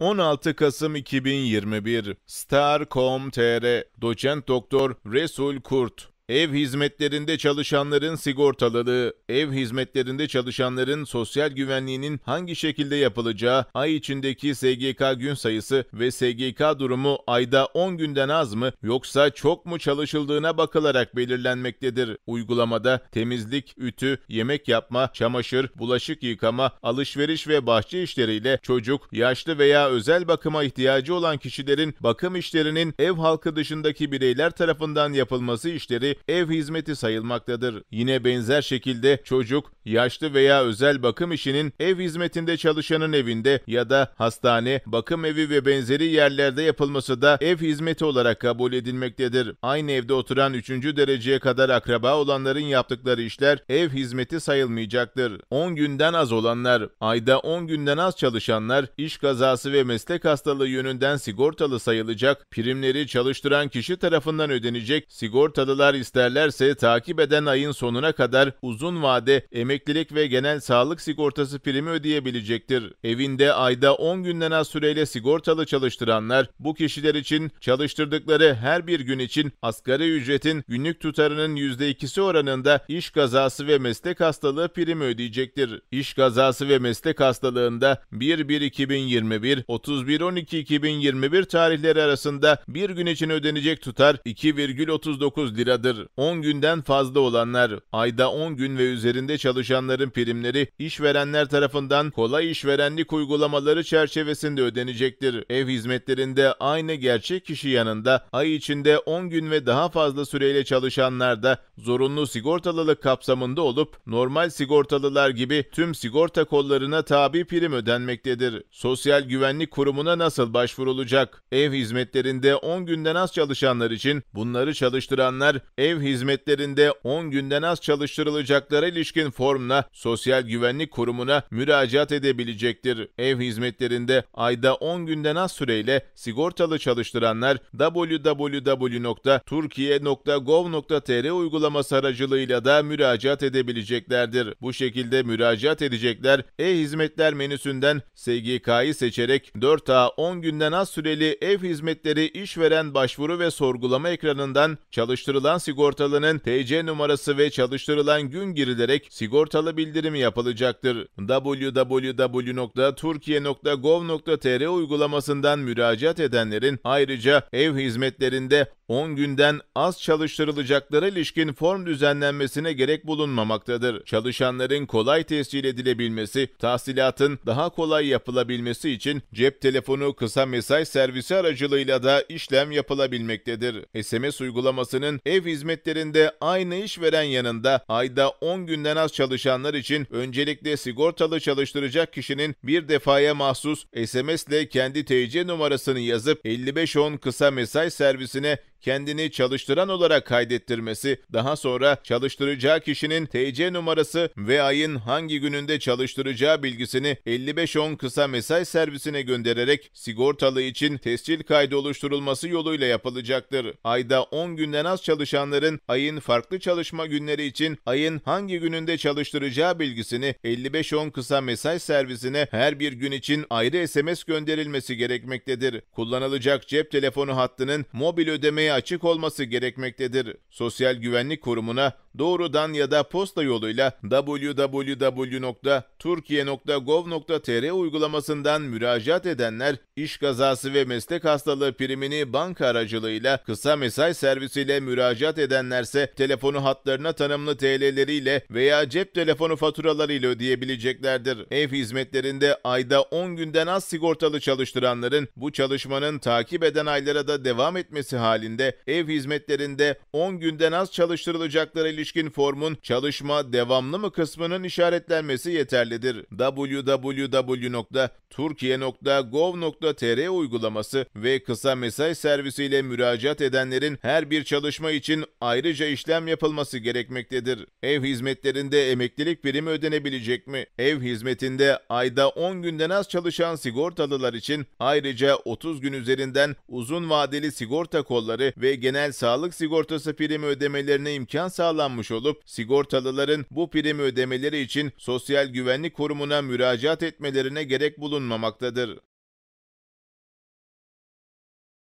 16 Kasım 2021 Star.com.tr Doçent Doktor Resul Kurt Ev hizmetlerinde çalışanların sigortalılığı, ev hizmetlerinde çalışanların sosyal güvenliğinin hangi şekilde yapılacağı, ay içindeki SGK gün sayısı ve SGK durumu ayda 10 günden az mı yoksa çok mu çalışıldığına bakılarak belirlenmektedir. Uygulamada temizlik, ütü, yemek yapma, çamaşır, bulaşık yıkama, alışveriş ve bahçe işleriyle çocuk, yaşlı veya özel bakıma ihtiyacı olan kişilerin bakım işlerinin ev halkı dışındaki bireyler tarafından yapılması işleri ev hizmeti sayılmaktadır. Yine benzer şekilde çocuk, yaşlı veya özel bakım işinin ev hizmetinde çalışanın evinde ya da hastane, bakım evi ve benzeri yerlerde yapılması da ev hizmeti olarak kabul edilmektedir. Aynı evde oturan 3. dereceye kadar akraba olanların yaptıkları işler ev hizmeti sayılmayacaktır. 10 günden az olanlar, ayda 10 günden az çalışanlar iş kazası ve meslek hastalığı yönünden sigortalı sayılacak, primleri çalıştıran kişi tarafından ödenecek, sigortalılar ise isterlerse takip eden ayın sonuna kadar uzun vade emeklilik ve genel sağlık sigortası primi ödeyebilecektir. Evinde ayda 10 günden az süreyle sigortalı çalıştıranlar bu kişiler için çalıştırdıkları her bir gün için asgari ücretin günlük tutarının %2'si oranında iş kazası ve meslek hastalığı primi ödeyecektir. İş kazası ve meslek hastalığında 1-1-2021, 31-12-2021 tarihleri arasında bir gün için ödenecek tutar 2,39 liradır. 10 günden fazla olanlar, ayda 10 gün ve üzerinde çalışanların primleri işverenler tarafından kolay işverenlik uygulamaları çerçevesinde ödenecektir. Ev hizmetlerinde aynı gerçek kişi yanında ay içinde 10 gün ve daha fazla süreyle çalışanlar da zorunlu sigortalılık kapsamında olup normal sigortalılar gibi tüm sigorta kollarına tabi prim ödenmektedir. Sosyal Güvenlik Kurumu'na nasıl başvurulacak? Ev hizmetlerinde 10 günden az çalışanlar için bunları çalıştıranlar ev hizmetlerinde 10 günden az çalıştırılacaklara ilişkin formla Sosyal Güvenlik Kurumu'na müracaat edebilecektir. Ev hizmetlerinde ayda 10 günden az süreyle sigortalı çalıştıranlar www.turkiye.gov.tr uygulaması aracılığıyla da müracaat edebileceklerdir. Bu şekilde müracaat edecekler e-hizmetler menüsünden SGK'yı seçerek 4A 10 günden az süreli ev hizmetleri işveren başvuru ve sorgulama ekranından çalıştırılan sigortalının TC numarası ve çalıştırılan gün girilerek sigortalı bildirimi yapılacaktır. www.turkiye.gov.tr uygulamasından müracaat edenlerin ayrıca ev hizmetlerinde 10 günden az çalıştırılacaklara ilişkin form düzenlenmesine gerek bulunmamaktadır. Çalışanların kolay tescil edilebilmesi, tahsilatın daha kolay yapılabilmesi için cep telefonu kısa mesaj servisi aracılığıyla da işlem yapılabilmektedir. SMS uygulamasının ev hizmetlerinde hizmetlerinde aynı iş veren yanında ayda 10 günden az çalışanlar için öncelikle sigortalı çalıştıracak kişinin bir defaya mahsus SMS ile kendi TC numarasını yazıp 5510 kısa mesaj servisine kendini çalıştıran olarak kaydettirmesi, daha sonra çalıştıracağı kişinin TC numarası ve ayın hangi gününde çalıştıracağı bilgisini 5510 kısa mesai servisine göndererek sigortalı için tescil kaydı oluşturulması yoluyla yapılacaktır. Ayda 10 günden az çalışanların ayın farklı çalışma günleri için ayın hangi gününde çalıştıracağı bilgisini 5510 kısa mesai servisine her bir gün için ayrı SMS gönderilmesi gerekmektedir. Kullanılacak cep telefonu hattının mobil ödemeye ödemeye açık olması gerekmektedir. Sosyal Güvenlik Kurumu'na doğrudan ya da posta yoluyla www.turkiye.gov.tr uygulamasından müracaat edenler iş kazası ve meslek hastalığı primini banka aracılığıyla kısa mesai servisiyle müracaat edenlerse telefonu hatlarına tanımlı TL'leriyle veya cep telefonu faturalarıyla ödeyebileceklerdir. Ev hizmetlerinde ayda 10 günden az sigortalı çalıştıranların bu çalışmanın takip eden aylara da devam etmesi halinde hizmetlerinde, ev hizmetlerinde 10 günden az çalıştırılacaklara ilişkin formun çalışma devamlı mı kısmının işaretlenmesi yeterlidir. www.turkiye.gov.tr uygulaması ve kısa mesaj servisiyle müracaat edenlerin her bir çalışma için ayrıca işlem yapılması gerekmektedir. Ev hizmetlerinde emeklilik primi ödenebilecek mi? Ev hizmetinde ayda 10 günden az çalışan sigortalılar için ayrıca 30 gün üzerinden uzun vadeli sigorta kolları ve genel sağlık sigortası primi ödemelerine imkan sağlanmış olup sigortalıların bu primi ödemeleri için Sosyal Güvenlik Kurumu'na müracaat etmelerine gerek bulunmamaktadır.